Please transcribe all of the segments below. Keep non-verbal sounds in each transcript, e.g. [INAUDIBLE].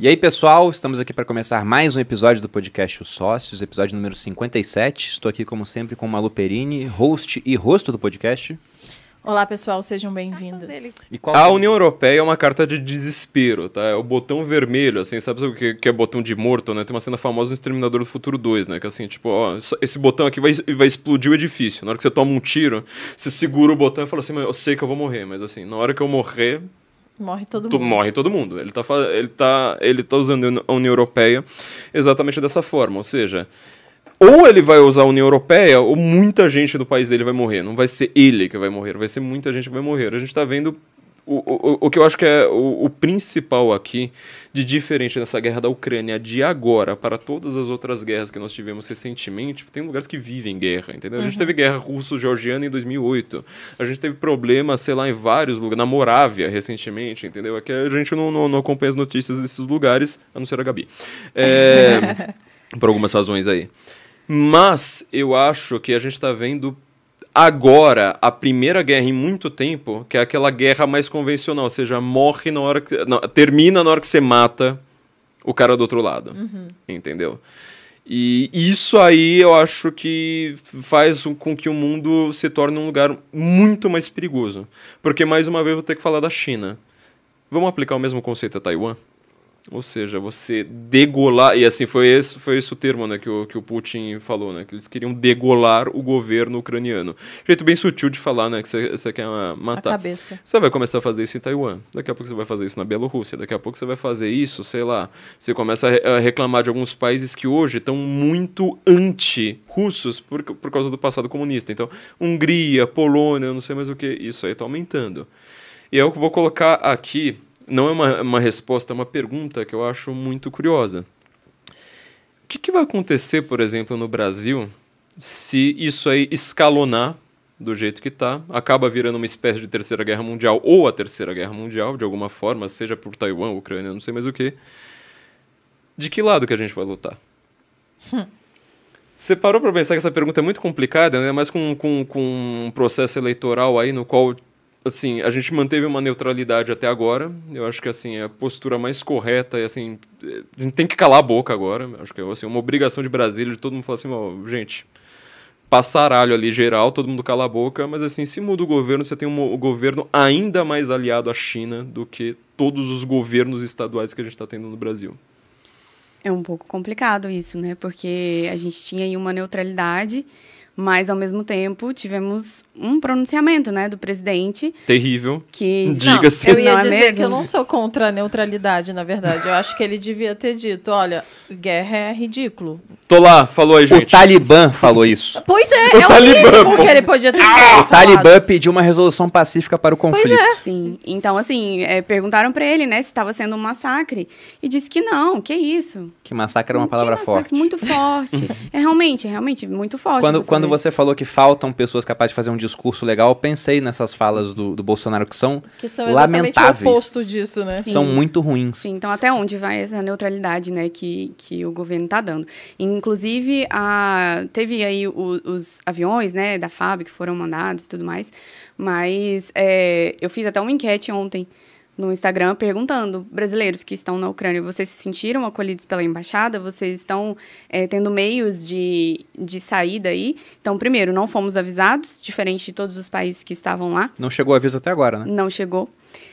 E aí, pessoal, estamos aqui para começar mais um episódio do podcast Os Sócios, episódio número 57. Estou aqui, como sempre, com Malu Perini, host e rosto do podcast. Olá, pessoal, sejam bem-vindos. Tá A é União Europeia é uma carta de desespero, tá? É o botão vermelho, assim, sabe o que, é botão de morto, né? Tem uma cena famosa no Exterminador do Futuro 2, né? Que assim, tipo, ó, esse botão aqui vai, vai explodir o edifício. Na hora que você toma um tiro, você segura o botão e fala assim, eu sei que eu vou morrer, mas assim, na hora que eu morrer, Morre todo tu, mundo. Morre todo mundo. Ele está ele tá, ele tá usando a União Europeia exatamente dessa forma. Ou seja, ou ele vai usar a União Europeia, ou muita gente do país dele vai morrer. Não vai ser ele que vai morrer, vai ser muita gente que vai morrer. A gente está vendo o, o, o que eu acho que é o, o, principal aqui, de diferente dessa guerra da Ucrânia de agora para todas as outras guerras que nós tivemos recentemente, tem lugares que vivem guerra, entendeu? A uhum. gente teve guerra russo-georgiana em 2008, a gente teve problemas, sei lá, em vários lugares, na Morávia recentemente, entendeu? aqui a gente não, não, não acompanha as notícias desses lugares, a não ser a Gabi. É, [LAUGHS] por algumas razões aí. Mas eu acho que a gente está vendo agora a primeira guerra em muito tempo, que é aquela guerra mais convencional, ou seja, morre na hora que. Não, termina na hora que você mata o cara do outro lado. Uhum. Entendeu? E isso aí eu acho que faz com que o mundo se torne um lugar muito mais perigoso. Porque, mais uma vez, eu vou ter que falar da China. Vamos aplicar o mesmo conceito a Taiwan? Ou seja, você degolar, e assim foi esse, foi esse o termo né, que, o, que o Putin falou, né? Que eles queriam degolar o governo ucraniano. Jeito bem sutil de falar, né? Que você quer matar. A cabeça. Você vai começar a fazer isso em Taiwan, daqui a pouco você vai fazer isso na Bielorrússia, daqui a pouco você vai fazer isso, sei lá. Você começa a reclamar de alguns países que hoje estão muito anti-russos por, por causa do passado comunista. Então, Hungria, Polônia, não sei mais o que, isso aí está aumentando. E eu vou colocar aqui não é uma, uma resposta, é uma pergunta que eu acho muito curiosa. O que, que vai acontecer, por exemplo, no Brasil, se isso aí escalonar do jeito que está, acaba virando uma espécie de terceira guerra mundial ou a terceira guerra mundial, de alguma forma, seja por Taiwan, Ucrânia, não sei mais o que. De que lado que a gente vai lutar? [LAUGHS] Você parou para pensar que essa pergunta é muito complicada, né? mas com, com, com um processo eleitoral aí no qual assim, a gente manteve uma neutralidade até agora. Eu acho que assim, a postura mais correta e é, assim, a gente tem que calar a boca agora. Acho que é assim, uma obrigação de Brasília, de todo mundo falar assim, oh, gente, passaralho ali geral, todo mundo cala a boca, mas assim, se muda o governo, você tem um, um governo ainda mais aliado à China do que todos os governos estaduais que a gente está tendo no Brasil. É um pouco complicado isso, né? Porque a gente tinha aí uma neutralidade mas, ao mesmo tempo, tivemos um pronunciamento, né, do presidente. Terrível. Que. Diga-se. Eu ia não dizer é que eu não sou contra a neutralidade, na verdade. Eu acho que ele devia ter dito: olha, guerra é ridículo. Tô lá, falou aí, gente. O Talibã falou isso. Pois é, o é o Talibã, mínimo pô. que ele podia ter ah! O Talibã pediu uma resolução pacífica para o conflito. Pois é. Sim. Então, assim, é, perguntaram para ele, né, se estava sendo um massacre. E disse que não, que isso. Que massacre é uma que palavra massacre, forte. Muito forte. [LAUGHS] é realmente, realmente muito forte. Quando, você, quando você falou que faltam pessoas capazes de fazer um discurso legal, eu pensei nessas falas do, do Bolsonaro que são, que são lamentáveis. o oposto disso, né? Sim. São muito ruins. Sim, então até onde vai essa neutralidade, né, que, que o governo tá dando? Em Inclusive, a, teve aí o, os aviões, né, da FAB que foram mandados e tudo mais, mas é, eu fiz até uma enquete ontem no Instagram perguntando: brasileiros que estão na Ucrânia, vocês se sentiram acolhidos pela embaixada? Vocês estão é, tendo meios de, de saída aí Então, primeiro, não fomos avisados, diferente de todos os países que estavam lá. Não chegou aviso até agora, né? Não chegou.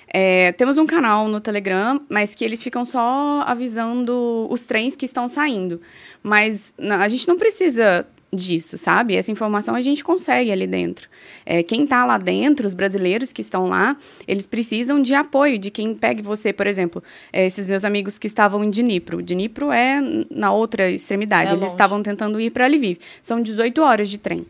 É, temos um canal no Telegram, mas que eles ficam só avisando os trens que estão saindo. Mas a gente não precisa disso, sabe? Essa informação a gente consegue ali dentro. É, quem está lá dentro, os brasileiros que estão lá, eles precisam de apoio de quem pegue você, por exemplo, é, esses meus amigos que estavam em Dnipro. Dnipro é na outra extremidade. É eles estavam tentando ir para Lviv. São 18 horas de trem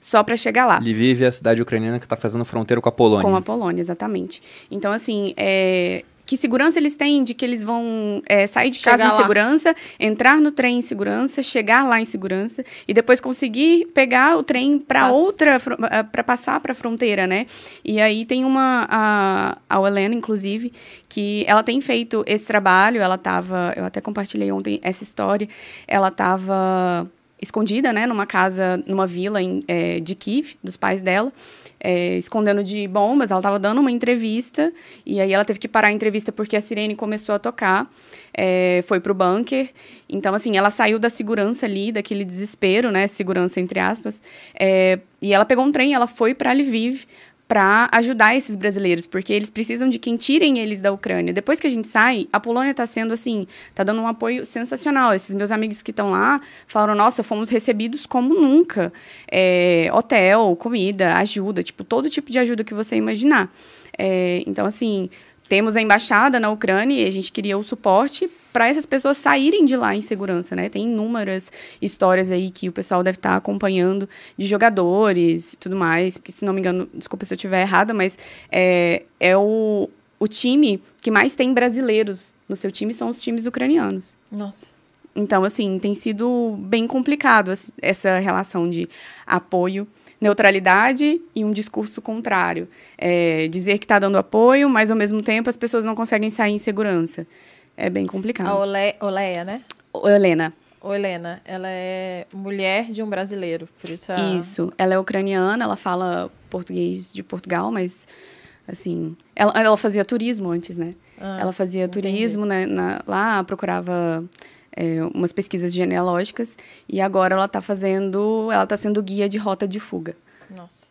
só para chegar lá. Lviv é a cidade ucraniana que está fazendo fronteira com a Polônia. Com a Polônia, exatamente. Então, assim, é, que segurança eles têm de que eles vão é, sair de chegar casa em lá. segurança, entrar no trem em segurança, chegar lá em segurança e depois conseguir pegar o trem para outra, ah, para passar para a fronteira, né? E aí tem uma, a, a Helena, inclusive, que ela tem feito esse trabalho, ela estava eu até compartilhei ontem essa história, ela estava escondida, né, numa casa, numa vila em, é, de Kiev, dos pais dela, é, escondendo de bombas. Ela estava dando uma entrevista e aí ela teve que parar a entrevista porque a sirene começou a tocar. É, foi o bunker. Então, assim, ela saiu da segurança ali, daquele desespero, né, segurança entre aspas, é, e ela pegou um trem, ela foi para Lviv para ajudar esses brasileiros, porque eles precisam de quem tirem eles da Ucrânia. Depois que a gente sai, a Polônia está sendo assim, está dando um apoio sensacional. Esses meus amigos que estão lá falaram: nossa, fomos recebidos como nunca. É, hotel, comida, ajuda, tipo, todo tipo de ajuda que você imaginar. É, então, assim, temos a embaixada na Ucrânia e a gente queria o suporte para essas pessoas saírem de lá em segurança, né? Tem inúmeras histórias aí que o pessoal deve estar tá acompanhando de jogadores e tudo mais, porque se não me engano, desculpa se eu estiver errada, mas é, é o, o time que mais tem brasileiros no seu time são os times ucranianos. Nossa. Então, assim, tem sido bem complicado essa relação de apoio neutralidade e um discurso contrário. É, dizer que está dando apoio, mas ao mesmo tempo as pessoas não conseguem sair em segurança. É bem complicado. A Ole, Oleia, né? O, Helena. O Helena, ela é mulher de um brasileiro, por isso. Isso. Ela é ucraniana, ela fala português de Portugal, mas assim, ela, ela fazia turismo antes, né? Ah, ela fazia entendi. turismo né, na, lá, procurava é, umas pesquisas genealógicas e agora ela está fazendo, ela está sendo guia de rota de fuga. Nossa.